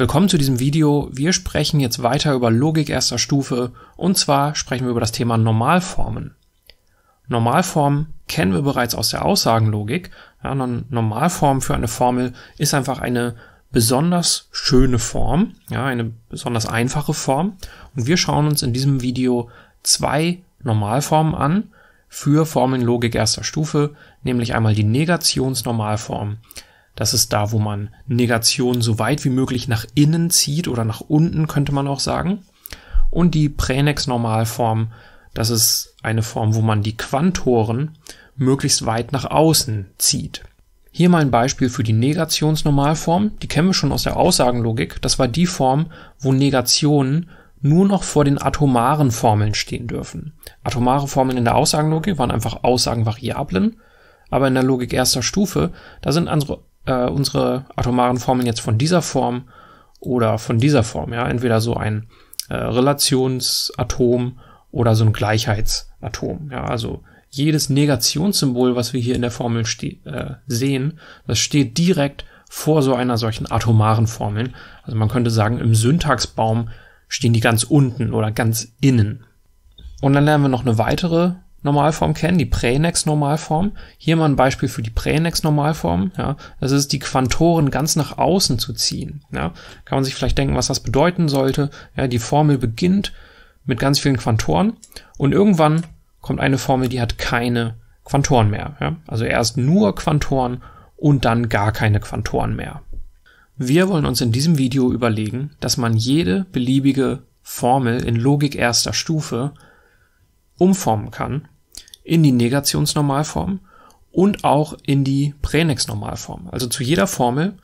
Willkommen zu diesem Video. Wir sprechen jetzt weiter über Logik erster Stufe und zwar sprechen wir über das Thema Normalformen. Normalformen kennen wir bereits aus der Aussagenlogik. Ja, eine Normalform für eine Formel ist einfach eine besonders schöne Form, ja, eine besonders einfache Form. Und wir schauen uns in diesem Video zwei Normalformen an für Formelnlogik erster Stufe, nämlich einmal die Negationsnormalform das ist da, wo man Negation so weit wie möglich nach innen zieht oder nach unten, könnte man auch sagen. Und die Pränex-Normalform, das ist eine Form, wo man die Quantoren möglichst weit nach außen zieht. Hier mal ein Beispiel für die Negationsnormalform. Die kennen wir schon aus der Aussagenlogik. Das war die Form, wo Negationen nur noch vor den atomaren Formeln stehen dürfen. Atomare Formeln in der Aussagenlogik waren einfach Aussagenvariablen, aber in der Logik erster Stufe, da sind unsere äh, unsere atomaren Formeln jetzt von dieser Form oder von dieser Form. Ja, entweder so ein äh, Relationsatom oder so ein Gleichheitsatom. Ja, also jedes Negationssymbol, was wir hier in der Formel äh, sehen, das steht direkt vor so einer solchen atomaren Formel. Also man könnte sagen, im Syntaxbaum stehen die ganz unten oder ganz innen. Und dann lernen wir noch eine weitere Normalform kennen, die Pränex-Normalform. Hier mal ein Beispiel für die Pränex-Normalform. Ja, das ist die Quantoren ganz nach außen zu ziehen. Ja, kann man sich vielleicht denken, was das bedeuten sollte. Ja, die Formel beginnt mit ganz vielen Quantoren und irgendwann kommt eine Formel, die hat keine Quantoren mehr. Ja? Also erst nur Quantoren und dann gar keine Quantoren mehr. Wir wollen uns in diesem Video überlegen, dass man jede beliebige Formel in Logik erster Stufe umformen kann in die Negationsnormalform und auch in die Pränex-Normalform. Also zu jeder Formel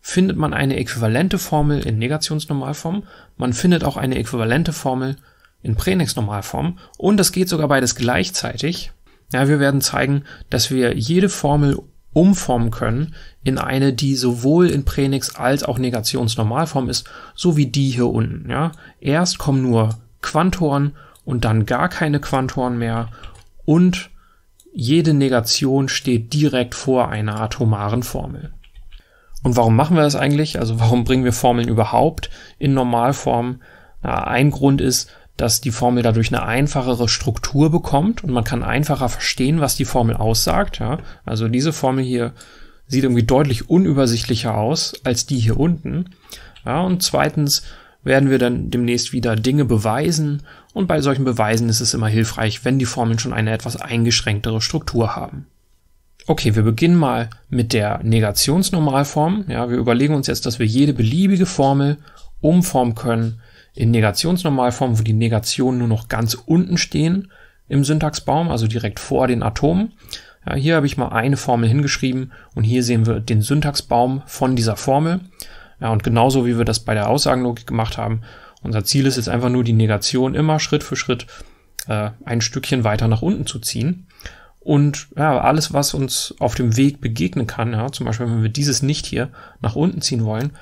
findet man eine äquivalente Formel in Negationsnormalform, man findet auch eine äquivalente Formel in Pränex-Normalform und das geht sogar beides gleichzeitig. Ja, wir werden zeigen, dass wir jede Formel umformen können in eine, die sowohl in Pränix als auch Negationsnormalform ist, so wie die hier unten. Ja. Erst kommen nur Quantoren und dann gar keine Quantoren mehr und jede Negation steht direkt vor einer atomaren Formel. Und warum machen wir das eigentlich? Also warum bringen wir Formeln überhaupt in Normalform? Na, ein Grund ist, dass die Formel dadurch eine einfachere Struktur bekommt und man kann einfacher verstehen, was die Formel aussagt. Ja? Also diese Formel hier sieht irgendwie deutlich unübersichtlicher aus als die hier unten. Ja, und zweitens werden wir dann demnächst wieder Dinge beweisen und bei solchen Beweisen ist es immer hilfreich, wenn die Formeln schon eine etwas eingeschränktere Struktur haben. Okay, wir beginnen mal mit der Negationsnormalform. Ja, wir überlegen uns jetzt, dass wir jede beliebige Formel umformen können in Negationsnormalform, wo die Negationen nur noch ganz unten stehen im Syntaxbaum, also direkt vor den Atomen. Ja, hier habe ich mal eine Formel hingeschrieben und hier sehen wir den Syntaxbaum von dieser Formel. Ja, und genauso wie wir das bei der Aussagenlogik gemacht haben, unser Ziel ist jetzt einfach nur die Negation immer Schritt für Schritt äh, ein Stückchen weiter nach unten zu ziehen. Und ja, alles, was uns auf dem Weg begegnen kann, ja, zum Beispiel, wenn wir dieses nicht hier nach unten ziehen wollen,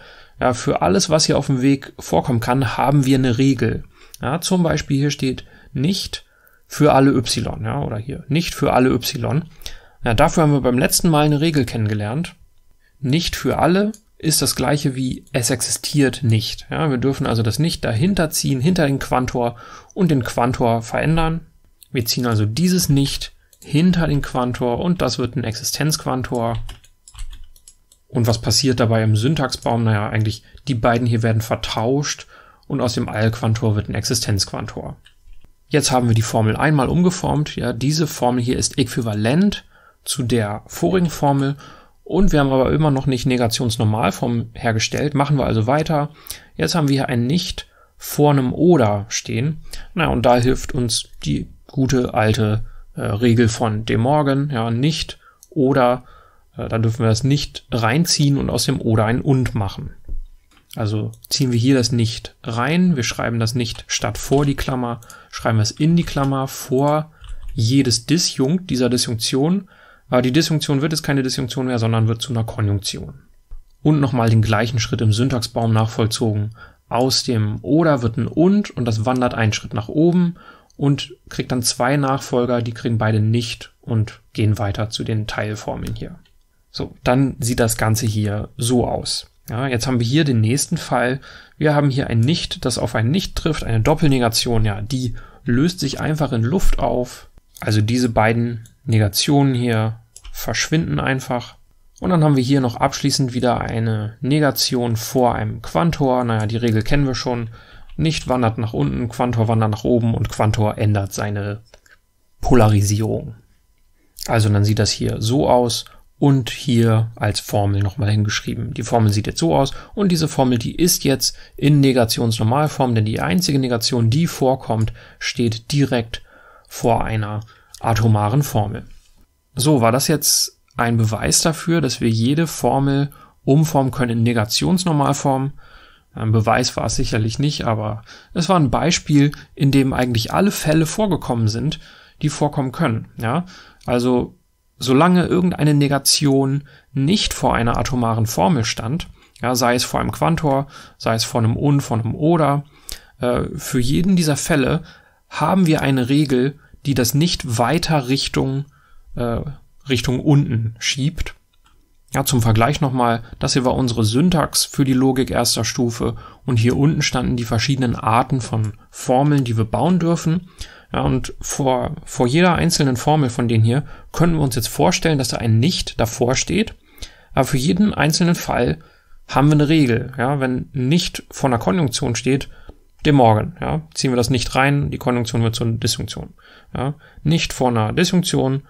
ja, für alles, was hier auf dem Weg vorkommen kann, haben wir eine Regel. Ja, zum Beispiel hier steht nicht für alle Y, ja, oder hier nicht für alle Y. Ja, dafür haben wir beim letzten Mal eine Regel kennengelernt. Nicht für alle ist das gleiche wie es existiert nicht. Ja, wir dürfen also das nicht dahinter ziehen, hinter den Quantor und den Quantor verändern. Wir ziehen also dieses nicht hinter den Quantor und das wird ein Existenzquantor. Und was passiert dabei im Syntaxbaum? Naja, eigentlich die beiden hier werden vertauscht und aus dem Eilquantor wird ein Existenzquantor. Jetzt haben wir die Formel einmal umgeformt. Ja, diese Formel hier ist äquivalent zu der vorigen Formel und wir haben aber immer noch nicht Negationsnormalform hergestellt. Machen wir also weiter. Jetzt haben wir hier ein Nicht vor einem Oder stehen. Na, und da hilft uns die gute alte äh, Regel von De Morgan. Ja, nicht oder, äh, dann dürfen wir das nicht reinziehen und aus dem Oder ein Und machen. Also ziehen wir hier das Nicht rein. Wir schreiben das Nicht statt vor die Klammer, schreiben wir es in die Klammer vor jedes Disjunkt dieser Disjunktion aber ah, die Disjunktion wird jetzt keine Disjunktion mehr, sondern wird zu einer Konjunktion. Und nochmal den gleichen Schritt im Syntaxbaum nachvollzogen. Aus dem oder wird ein und und das wandert einen Schritt nach oben und kriegt dann zwei Nachfolger, die kriegen beide nicht und gehen weiter zu den Teilformen hier. So, dann sieht das Ganze hier so aus. Ja, jetzt haben wir hier den nächsten Fall. Wir haben hier ein Nicht, das auf ein Nicht trifft, eine Doppelnegation, ja, die löst sich einfach in Luft auf. Also diese beiden Negationen hier verschwinden einfach. Und dann haben wir hier noch abschließend wieder eine Negation vor einem Quantor. Naja, die Regel kennen wir schon. Nicht wandert nach unten, Quantor wandert nach oben und Quantor ändert seine Polarisierung. Also dann sieht das hier so aus und hier als Formel nochmal hingeschrieben. Die Formel sieht jetzt so aus und diese Formel, die ist jetzt in Negationsnormalform, denn die einzige Negation, die vorkommt, steht direkt vor einer atomaren Formel. So, war das jetzt ein Beweis dafür, dass wir jede Formel umformen können in Negationsnormalform? Ein Beweis war es sicherlich nicht, aber es war ein Beispiel, in dem eigentlich alle Fälle vorgekommen sind, die vorkommen können. Ja? Also solange irgendeine Negation nicht vor einer atomaren Formel stand, ja, sei es vor einem Quantor, sei es vor einem Un, vor einem oder, äh, für jeden dieser Fälle haben wir eine Regel, die das nicht weiter Richtung äh, Richtung unten schiebt. Ja, zum Vergleich nochmal, das hier war unsere Syntax für die Logik erster Stufe und hier unten standen die verschiedenen Arten von Formeln, die wir bauen dürfen. Ja, und vor, vor jeder einzelnen Formel von denen hier können wir uns jetzt vorstellen, dass da ein Nicht davor steht. Aber für jeden einzelnen Fall haben wir eine Regel. Ja, wenn nicht vor einer Konjunktion steht, dem Morgen. Ja, ziehen wir das nicht rein, die Konjunktion wird zur Disjunktion. Ja, nicht vor einer Disjunktion,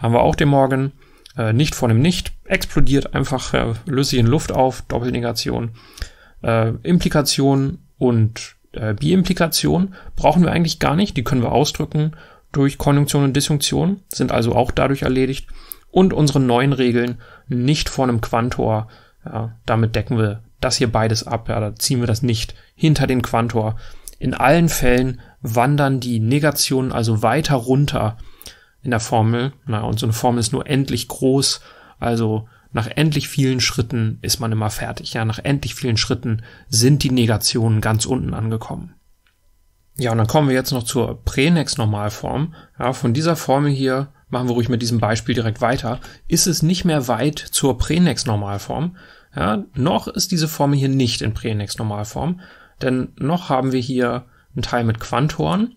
haben wir auch den Morgen. Äh, nicht von dem Nicht, explodiert einfach äh, löst sich in Luft auf, Doppelnegation. Äh, Implikation und äh, Bi-Implikation brauchen wir eigentlich gar nicht, die können wir ausdrücken durch Konjunktion und Disjunktion, sind also auch dadurch erledigt. Und unsere neuen Regeln nicht vor einem Quantor, ja, damit decken wir das hier beides ab, ja, da ziehen wir das nicht hinter den Quantor. In allen Fällen wandern die Negationen also weiter runter in der Formel. Na, und so eine Formel ist nur endlich groß. Also nach endlich vielen Schritten ist man immer fertig. Ja, nach endlich vielen Schritten sind die Negationen ganz unten angekommen. Ja, und dann kommen wir jetzt noch zur Pränex-Normalform. Ja, von dieser Formel hier machen wir ruhig mit diesem Beispiel direkt weiter. Ist es nicht mehr weit zur Pränex-Normalform? Ja, noch ist diese Formel hier nicht in Pränex-Normalform, denn noch haben wir hier einen Teil mit Quantoren.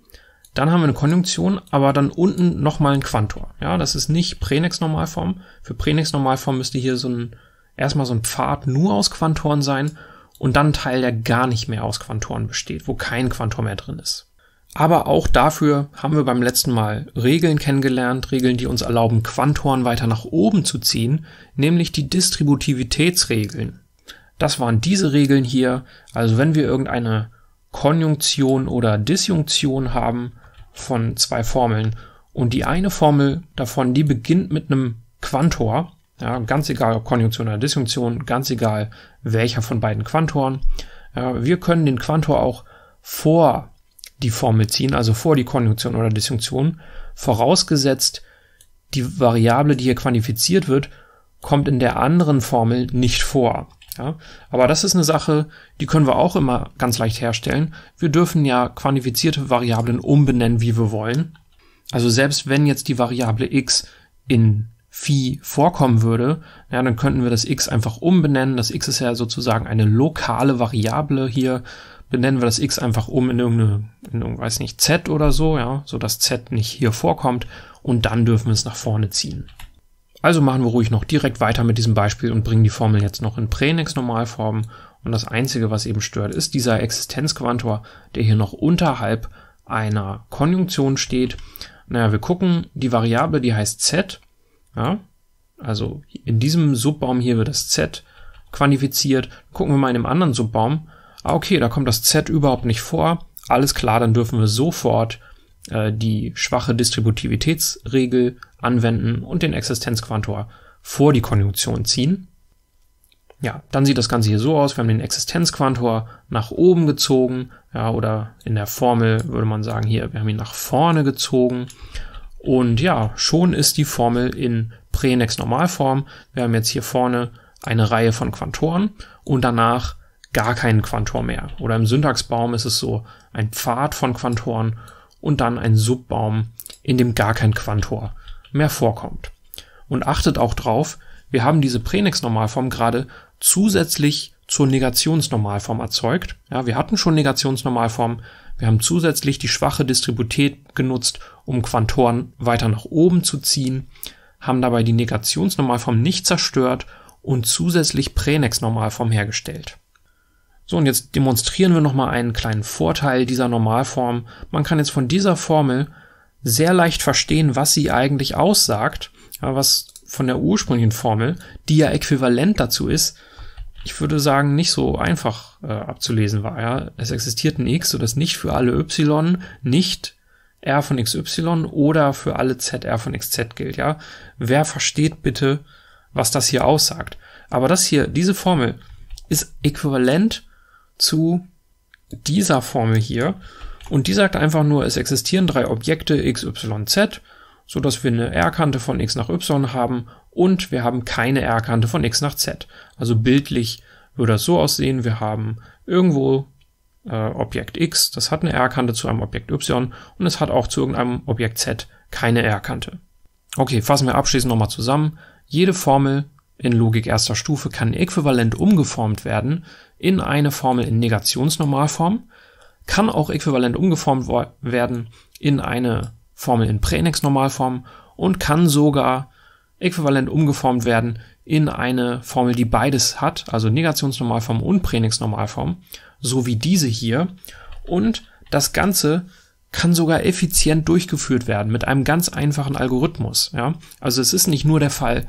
Dann haben wir eine Konjunktion, aber dann unten nochmal ein Quantor. Ja, das ist nicht Pränex-Normalform. Für Pränex-Normalform müsste hier so ein, erstmal so ein Pfad nur aus Quantoren sein und dann ein Teil, der gar nicht mehr aus Quantoren besteht, wo kein Quantor mehr drin ist. Aber auch dafür haben wir beim letzten Mal Regeln kennengelernt, Regeln, die uns erlauben, Quantoren weiter nach oben zu ziehen, nämlich die Distributivitätsregeln. Das waren diese Regeln hier. Also wenn wir irgendeine Konjunktion oder Disjunktion haben, von zwei Formeln. Und die eine Formel davon, die beginnt mit einem Quantor. Ja, ganz egal, ob Konjunktion oder Disjunktion, ganz egal, welcher von beiden Quantoren. Ja, wir können den Quantor auch vor die Formel ziehen, also vor die Konjunktion oder Disjunktion, vorausgesetzt, die Variable, die hier quantifiziert wird, kommt in der anderen Formel nicht vor. Ja, aber das ist eine Sache, die können wir auch immer ganz leicht herstellen. Wir dürfen ja quantifizierte Variablen umbenennen, wie wir wollen. Also selbst wenn jetzt die Variable x in phi vorkommen würde, ja, dann könnten wir das x einfach umbenennen. Das x ist ja sozusagen eine lokale Variable hier. Benennen wir das x einfach um in irgendeine, in irgendeine, weiß nicht, z oder so, ja, so dass z nicht hier vorkommt. Und dann dürfen wir es nach vorne ziehen. Also machen wir ruhig noch direkt weiter mit diesem Beispiel und bringen die Formel jetzt noch in Pränex-Normalform. Und das Einzige, was eben stört, ist dieser Existenzquantor, der hier noch unterhalb einer Konjunktion steht. Naja, wir gucken, die Variable, die heißt z. Ja, also in diesem Subbaum hier wird das z quantifiziert. Gucken wir mal in dem anderen Subbaum. Ah, okay, da kommt das z überhaupt nicht vor. Alles klar, dann dürfen wir sofort äh, die schwache Distributivitätsregel anwenden und den Existenzquantor vor die Konjunktion ziehen. Ja, dann sieht das Ganze hier so aus. Wir haben den Existenzquantor nach oben gezogen, ja, oder in der Formel würde man sagen hier, wir haben ihn nach vorne gezogen. Und ja, schon ist die Formel in Pränex Normalform. Wir haben jetzt hier vorne eine Reihe von Quantoren und danach gar keinen Quantor mehr. Oder im Syntaxbaum ist es so ein Pfad von Quantoren und dann ein Subbaum, in dem gar kein Quantor mehr vorkommt. Und achtet auch drauf, wir haben diese Pränex-Normalform gerade zusätzlich zur Negationsnormalform erzeugt. Ja, wir hatten schon Negationsnormalform, wir haben zusätzlich die schwache Distributät genutzt, um Quantoren weiter nach oben zu ziehen, haben dabei die Negationsnormalform nicht zerstört und zusätzlich Pränex-Normalform hergestellt. So, und jetzt demonstrieren wir nochmal einen kleinen Vorteil dieser Normalform. Man kann jetzt von dieser Formel sehr leicht verstehen, was sie eigentlich aussagt, was von der ursprünglichen Formel, die ja äquivalent dazu ist, ich würde sagen, nicht so einfach äh, abzulesen war. Ja? Es existiert ein x, sodass nicht für alle y, nicht r von xy oder für alle z r von xz gilt. Ja? Wer versteht bitte, was das hier aussagt? Aber das hier, diese Formel, ist äquivalent zu dieser Formel hier. Und die sagt einfach nur, es existieren drei Objekte x, y, z, sodass wir eine R-Kante von x nach y haben und wir haben keine R-Kante von x nach z. Also bildlich würde das so aussehen, wir haben irgendwo äh, Objekt x, das hat eine R-Kante zu einem Objekt y und es hat auch zu irgendeinem Objekt z keine R-Kante. Okay, fassen wir abschließend nochmal zusammen. Jede Formel in Logik erster Stufe kann äquivalent umgeformt werden in eine Formel in Negationsnormalform, kann auch äquivalent umgeformt werden in eine Formel in Pränex-Normalform und kann sogar äquivalent umgeformt werden in eine Formel, die beides hat, also Negationsnormalform und Pränix-Normalform, so wie diese hier. Und das Ganze kann sogar effizient durchgeführt werden mit einem ganz einfachen Algorithmus. Ja? Also es ist nicht nur der Fall,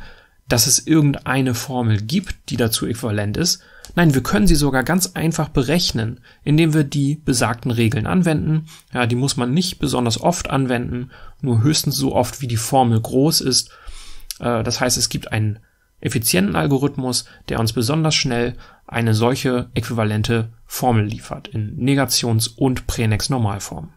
dass es irgendeine Formel gibt, die dazu äquivalent ist. Nein, wir können sie sogar ganz einfach berechnen, indem wir die besagten Regeln anwenden. Ja, die muss man nicht besonders oft anwenden, nur höchstens so oft, wie die Formel groß ist. Äh, das heißt, es gibt einen effizienten Algorithmus, der uns besonders schnell eine solche äquivalente Formel liefert in Negations- und Pränex-Normalform.